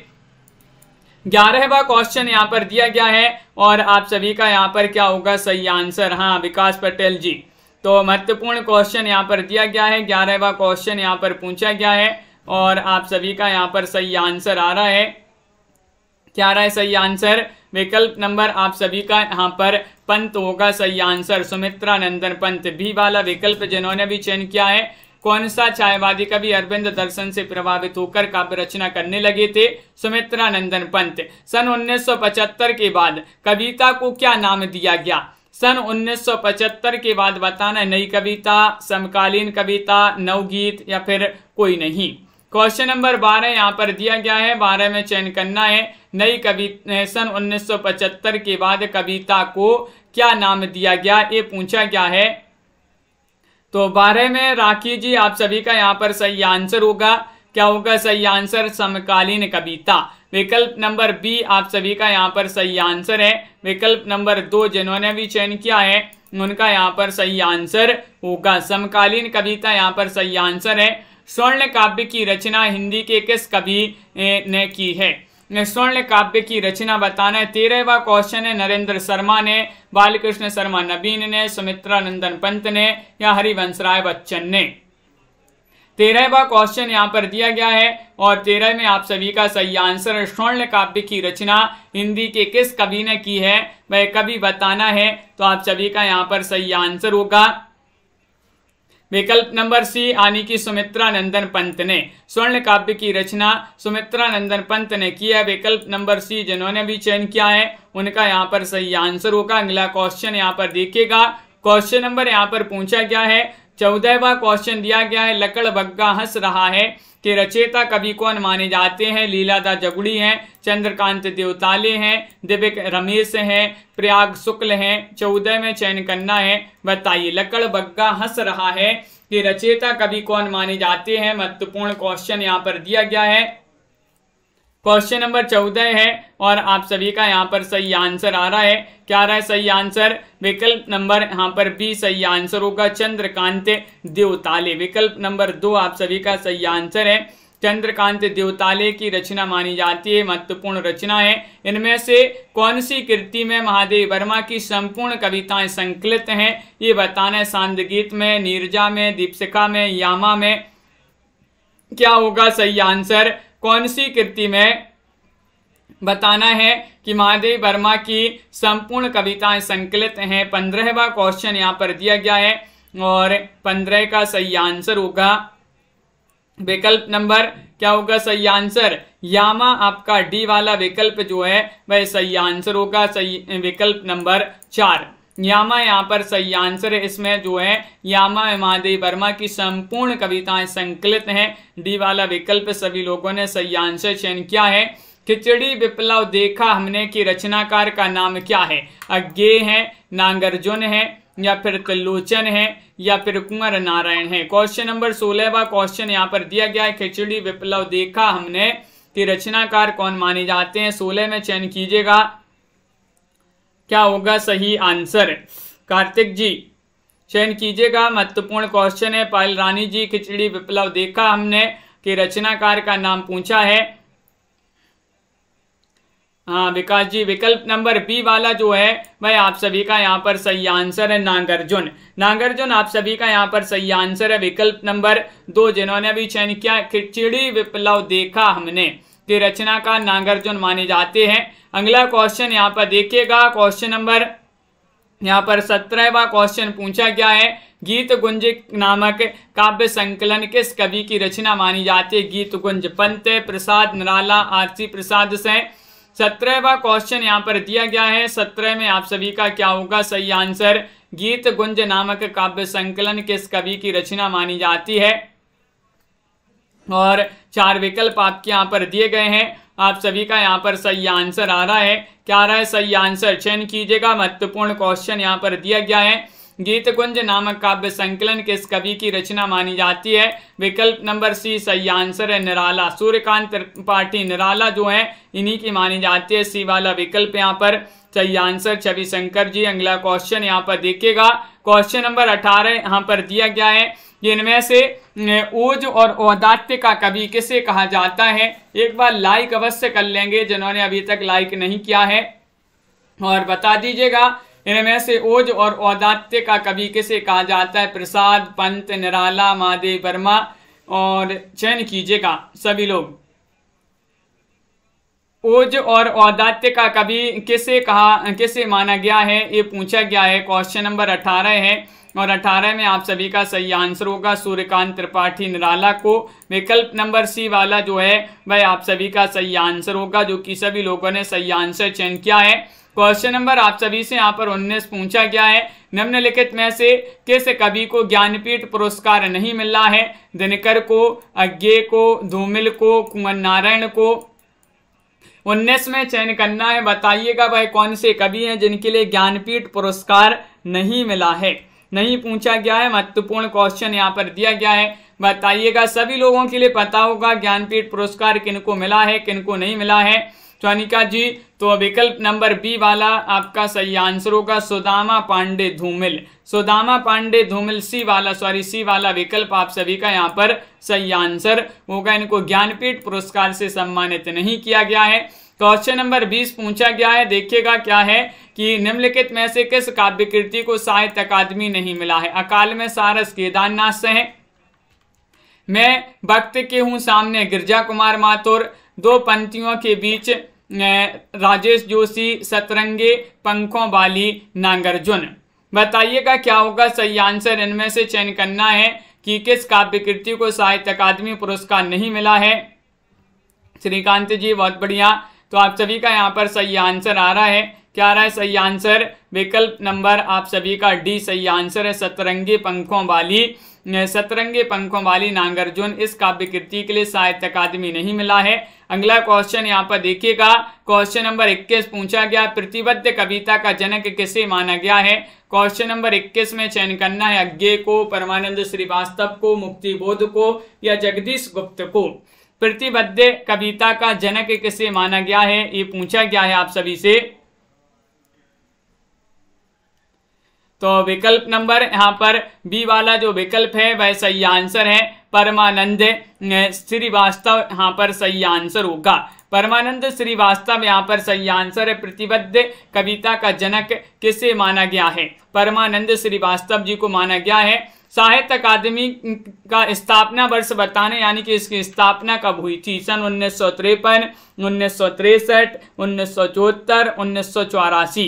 ग्यारहवा क्वेश्चन यहाँ पर दिया गया है और आप सभी का यहाँ पर क्या होगा सही आंसर हाँ विकास पटेल जी तो महत्वपूर्ण क्वेश्चन यहाँ पर दिया गया है ग्यारहवा क्वेश्चन यहाँ पर पूछा गया है और आप सभी का यहाँ पर सही आंसर आ रहा है क्या रहा है सही आंसर विकल्प नंबर आप सभी का यहाँ पर पंत होगा सही आंसर सुमित्रा नंदन पंत भी वाला विकल्प जिन्होंने भी चयन किया है कौन सा चायवादी कवि अरविंद दर्शन से प्रभावित होकर काव्य रचना करने लगे थे सुमित्रा नंदन पंत सन 1975 के बाद कविता को क्या नाम दिया गया सन 1975 के बाद बताना नई कविता समकालीन कविता नवगीत या फिर कोई नहीं क्वेश्चन नंबर बारह यहाँ पर दिया गया है बारह में चयन करना है नई कवि सन 1975 के बाद कविता को क्या नाम दिया गया ये पूछा गया है तो बारह में राखी जी आप सभी का यहाँ पर सही आंसर होगा क्या होगा सही आंसर समकालीन कविता विकल्प नंबर बी आप सभी का यहाँ पर सही आंसर है विकल्प नंबर दो जिन्होंने भी चयन किया है उनका यहाँ पर सही आंसर होगा समकालीन कविता यहाँ पर सही आंसर है स्वर्ण काव्य की रचना हिंदी के किस कवि ने की है स्वर्ण काव्य की रचना बताना है तेरहवा क्वेश्चन है नरेंद्र शर्मा ने बालकृष्ण शर्मा नबीन ने सुमित्रा नंदन पंत ने या हरिवंश राय बच्चन ने तेरहवा क्वेश्चन यहाँ पर दिया गया है और तेरह में आप सभी का सही आंसर स्वर्ण काव्य की रचना हिंदी के किस कवि ने की है वह कभी बताना है तो आप सभी का यहाँ पर सही आंसर होगा विकल्प नंबर सी यानी कि सुमित्रा नंदन पंत ने स्वर्ण काव्य की रचना सुमित्रा नंदन पंत ने की है विकल्प नंबर सी जिन्होंने भी चयन किया है उनका यहाँ पर सही आंसर होगा अगला क्वेश्चन यहाँ पर देखिएगा क्वेश्चन नंबर यहाँ पर पूछा गया है चौदहवा क्वेश्चन दिया गया है लकड़ बग्गा हंस रहा है कि रचेता कवि कौन माने जाते हैं लीलादा जगुड़ी हैं चंद्रकांत देवताले हैं दिव्य रमेश हैं प्रयाग शुक्ल हैं चौदह में चयन करना है बताइए लकड़ बग्गा हंस रहा है कि रचेता कवि कौन माने जाते हैं महत्वपूर्ण क्वेश्चन यहाँ पर दिया गया है क्वेश्चन नंबर चौदह है और आप सभी का यहाँ पर सही आंसर आ रहा है क्या आ रहा है सही आंसर विकल्प नंबर यहाँ पर बी सही आंसर होगा चंद्रकांत देवताले विकल्प नंबर दो आप सभी का सही आंसर है चंद्रकांत देवताले की रचना मानी जाती है महत्वपूर्ण रचना है इनमें से कौन सी कृति में महादेव वर्मा की संपूर्ण कविताएं संकलित हैं ये बताना है सांद गीत में नीरजा में दीपशिखा में यामा में क्या होगा सही आंसर कौन सी कृति में बताना है कि महादेव वर्मा की संपूर्ण कविताएं संकलित हैं पंद्रहवा क्वेश्चन यहां पर दिया गया है और पंद्रह का सही आंसर होगा विकल्प नंबर क्या होगा सही आंसर यामा आपका डी वाला विकल्प जो है वह सही आंसर होगा सही विकल्प नंबर चार यामा यहाँ पर सही आंसर है इसमें जो है यामा हिमादेवी वर्मा की संपूर्ण कविताएं संकलित हैं डी वाला विकल्प सभी लोगों ने सही आंसर चयन किया है खिचड़ी विप्लव देखा हमने कि रचनाकार का नाम क्या है अज्ञे है नागार्जुन है या फिर त्रिलोचन है या फिर कुंवर नारायण है क्वेश्चन नंबर सोलह व क्वेश्चन यहाँ पर दिया गया है खिचड़ी विप्लव देखा हमने कि रचनाकार कौन माने जाते हैं सोलह में चयन कीजिएगा क्या होगा सही आंसर कार्तिक जी चयन कीजिएगा महत्वपूर्ण क्वेश्चन है पायल रानी जी खिचड़ी विप्लव देखा हमने कि रचनाकार का नाम पूछा है हाँ विकास जी विकल्प नंबर बी वाला जो है वह आप सभी का यहाँ पर सही आंसर है नागार्जुन नागार्जुन आप सभी का यहाँ पर सही आंसर है विकल्प नंबर दो जिन्होंने अभी चयन किया खिचड़ी विप्लव देखा हमने की रचना का नागार्जुन माने जाते हैं अगला क्वेश्चन यहाँ पर देखिएगा क्वेश्चन नंबर यहाँ पर सत्रहवा क्वेश्चन पूछा गया है गीत गुंज नामक काव्य संकलन किस कवि की रचना मानी जाती है गीत गुंज पंत प्रसाद निराला आरसी प्रसाद से सत्रहवा क्वेश्चन यहाँ पर दिया गया है सत्रह में आप सभी का क्या होगा सही आंसर गीत गुंज नामक काव्य संकलन किस कवि की रचना मानी जाती है और चार विकल्प आपके यहाँ पर दिए गए हैं आप सभी का यहाँ पर सही आंसर आ रहा है क्या आ रहा है सही आंसर चयन कीजिएगा महत्वपूर्ण क्वेश्चन यहाँ पर दिया गया है गीत कुंज नामक काव्य संकलन किस कवि की रचना मानी जाती है विकल्प नंबर सी सही आंसर है निराला सूर्यकांत त्रिपाठी निराला जो है इन्हीं की मानी जाती है सी वाला विकल्प यहाँ पर सही आंसर छवि शंकर जी अगला क्वेश्चन यहाँ पर देखिएगा क्वेश्चन नंबर अठारह यहाँ पर दिया गया है इनमें से ओज और औदात्य का कवि किसे कहा जाता है एक बार लाइक अवश्य कर लेंगे जिन्होंने अभी तक लाइक नहीं किया है और बता दीजिएगा इनमें से ओज और औदात्य का कवि किसे कहा जाता है प्रसाद पंत निराला मादे वर्मा और चयन कीजिएगा सभी लोग ओज और औदात्य का कवि किसे कहा किसे माना गया है ये पूछा गया है क्वेश्चन नंबर अठारह है और 18 में आप सभी का सही आंसर होगा सूर्यकांत त्रिपाठी निराला को विकल्प नंबर सी वाला जो है वह आप सभी का सही आंसर होगा जो कि सभी लोगों ने सही आंसर चयन किया है क्वेश्चन नंबर आप सभी से यहाँ पर उन्नीस पूछा गया है निम्नलिखित में से किस कवि को ज्ञानपीठ पुरस्कार नहीं मिला है दिनकर को अज्ञे को धूमिल को कुंवर नारायण को उन्नीस में चयन करना है बताइएगा वह कौन से कवि हैं जिनके लिए ज्ञानपीठ पुरस्कार नहीं मिला है नहीं पूछा गया है महत्वपूर्ण क्वेश्चन यहाँ पर दिया गया है बताइएगा सभी लोगों के लिए पता होगा ज्ञानपीठ पुरस्कार किनको मिला है किनको नहीं मिला है चौनिका जी तो विकल्प नंबर बी वाला आपका सही आंसर होगा सुदामा पांडे धूमिल सुदामा पांडे धूमिल सी वाला सॉरी सी वाला विकल्प आप सभी का यहाँ पर सही आंसर होगा इनको ज्ञानपीठ पुरस्कार से सम्मानित नहीं किया गया है क्वेश्चन नंबर बीस पूछा गया है देखिएगा क्या है कि निम्नलिखित में से किस काव्य कृति को साहित्य अकादमी नहीं मिला है अकाल में सारस केदारनाथ से है मैं भक्त के हूं सामने गिरजा कुमार माथुर दो पंक्तियों के बीच राजेश जोशी सतरंगे पंखों वाली नागार्जुन बताइएगा क्या होगा सही आंसर इनमें से चयन करना है कि किस काव्य कृति को साहित्य अकादमी पुरस्कार नहीं मिला है श्रीकांत जी बहुत बढ़िया तो आप सभी का यहाँ पर सही आंसर आ रहा है क्या आ रहा है सही आंसर विकल्प नंबर आप सभी का डी सही आंसर है सतरंगी पंखों वाली सतरंगी पंखों वाली नागार्जुन इस काव्य कृति के लिए साहित्य अकादमी नहीं मिला है अगला क्वेश्चन यहाँ पर देखिएगा क्वेश्चन नंबर 21 पूछा गया प्रतिबद्ध कविता का जनक किसे माना गया है क्वेश्चन नंबर 21 में चयन करना है अज्ञे को परमानंद श्रीवास्तव को मुक्ति बोध को या जगदीश गुप्त को प्रतिबद्ध कविता का जनक किसे माना गया है ये पूछा गया है आप सभी से तो विकल्प नंबर यहां पर बी वाला जो विकल्प है वह सही आंसर है परमानंद श्रीवास्तव यहां पर सही आंसर होगा परमानंद श्रीवास्तव यहां पर सही आंसर है प्रतिबद्ध कविता का जनक किसे माना गया है परमानंद श्रीवास्तव जी को माना गया है साहित्य अकादमी का स्थापना वर्ष बताने यानी कि इसकी स्थापना कब हुई थी सन उन्नीस सौ तिरपन उन्नीस सौ तिरसठ उन्नीस सौ चौहत्तर उन्नीस सौ चौरासी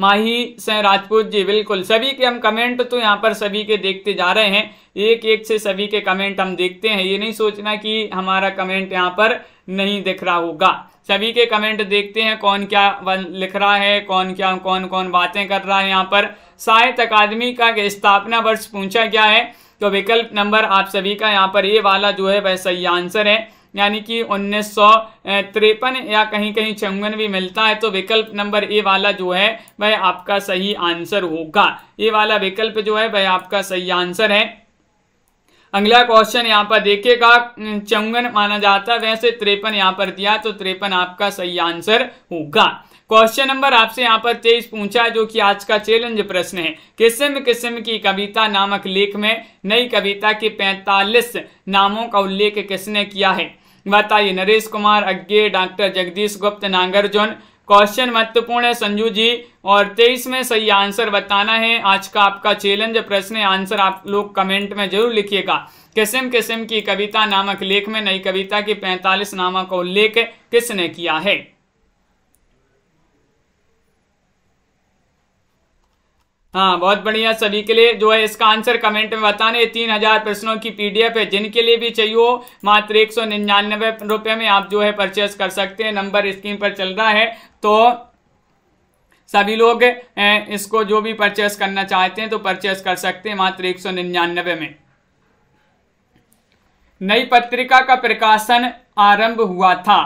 माही से राजपूत जी बिल्कुल सभी के हम कमेंट तो यहाँ पर सभी के देखते जा रहे हैं एक एक से सभी के कमेंट हम देखते हैं ये नहीं सोचना कि हमारा कमेंट यहाँ पर नहीं दिख रहा होगा सभी के कमेंट देखते हैं कौन क्या लिख रहा है कौन क्या कौन कौन बातें कर रहा है यहाँ पर साहित्य अकादमी का स्थापना वर्ष पूछा गया है तो विकल्प नंबर आप सभी का यहाँ पर ये वाला जो है वह सही आंसर है यानी कि उन्नीस या कहीं कहीं चौवन भी मिलता है तो विकल्प नंबर ए वाला जो है वह आपका सही आंसर होगा ये वाला विकल्प जो है वह आपका सही आंसर है अगला क्वेश्चन यहाँ पर देखिएगा चौवन माना जाता है वैसे त्रेपन यहाँ पर दिया तो त्रेपन आपका सही आंसर होगा क्वेश्चन नंबर आपसे यहाँ पर तेईस पूछा है जो कि आज का चैलेंज प्रश्न है किस्म किस्म की कविता नामक लेख में नई कविता के 45 नामों का उल्लेख किसने किया है बताइए नरेश कुमार अज्ञे डॉक्टर जगदीश गुप्त नागार्जुन क्वेश्चन महत्वपूर्ण है संजू जी और तेईस में सही आंसर बताना है आज का आपका चैलेंज प्रश्न आंसर आप लोग कमेंट में जरूर लिखिएगा किसम किस्म की कविता नामक लेख में नई कविता की पैंतालीस नामक का उल्लेख किसने किया है हाँ बहुत बढ़िया सभी के लिए जो है इसका आंसर कमेंट में बताने तीन हजार प्रश्नों की पीडीएफ है जिनके लिए भी चाहिए हो मात्र एक सौ निन्यानवे रुपये में आप जो है परचेस कर सकते हैं नंबर स्क्रीन पर चल रहा है तो सभी लोग इसको जो भी परचेस करना चाहते हैं तो परचेस कर सकते हैं मात्र एक सौ निन्यानवे में नई पत्रिका का प्रकाशन आरंभ हुआ था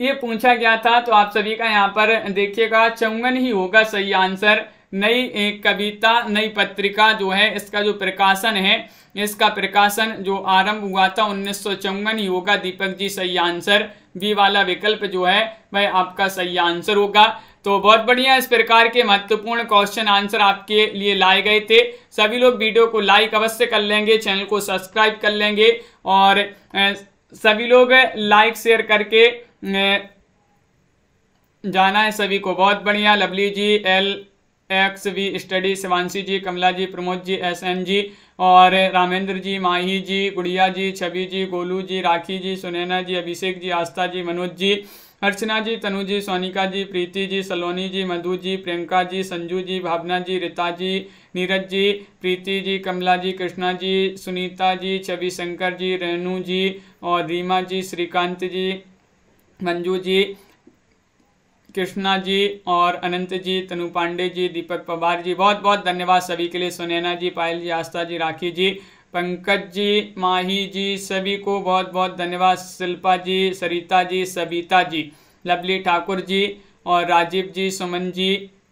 ये पूछा गया था तो आप सभी का यहाँ पर देखिएगा चौंगन ही होगा सही आंसर नई कविता नई पत्रिका जो है इसका जो प्रकाशन है इसका प्रकाशन जो आरंभ हुआ था उन्नीस सौ चौवन ही होगा दीपक जी सही आंसर बी वाला विकल्प जो है वह आपका सही आंसर होगा तो बहुत बढ़िया इस प्रकार के महत्वपूर्ण क्वेश्चन आंसर आपके लिए लाए गए थे सभी लोग वीडियो को लाइक अवश्य कर लेंगे चैनल को सब्सक्राइब कर लेंगे और सभी लोग लाइक शेयर करके जाना है सभी को बहुत बढ़िया Lovely ji L X V study Shivanshi ji Kamla ji Pramod ji S M ji और रामेंद्र जी माही जी गुड़िया जी छवि जी गोलू जी राखी जी सुनैना जी अभिषेक जी आस्था जी मनोज जी अर्चना जी तनु जी सोनिका जी प्रीति जी सलोनी जी मधु जी प्रियंका जी संजू जी भावना जी रिता जी नीरज जी प्रीति जी कमला जी कृष्णा जी सुनीता जी छवि शंकर जी रेनू जी और रीमा जी श्रीकांत जी मंजू जी कृष्णा जी और अनंत जी तनु पांडे जी दीपक पवार जी बहुत बहुत धन्यवाद सभी के लिए सुनैना जी पायल जी आस्था जी राखी जी पंकज जी माही जी सभी को बहुत बहुत धन्यवाद शिल्पा जी सरिता जी सविता जी लवली ठाकुर जी और राजीव जी सुमन जी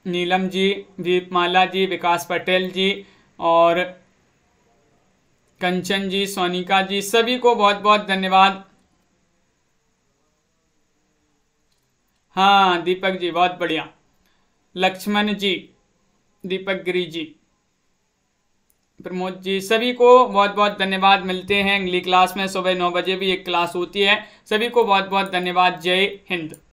नीलम जी दीपमाला जी विकास पटेल जी और कंचन जी सोनिका जी सभी को बहुत बहुत धन्यवाद हाँ दीपक जी बहुत बढ़िया लक्ष्मण जी दीपक गिरी जी प्रमोद जी सभी को बहुत बहुत धन्यवाद मिलते हैं अगली क्लास में सुबह नौ बजे भी एक क्लास होती है सभी को बहुत बहुत धन्यवाद जय हिंद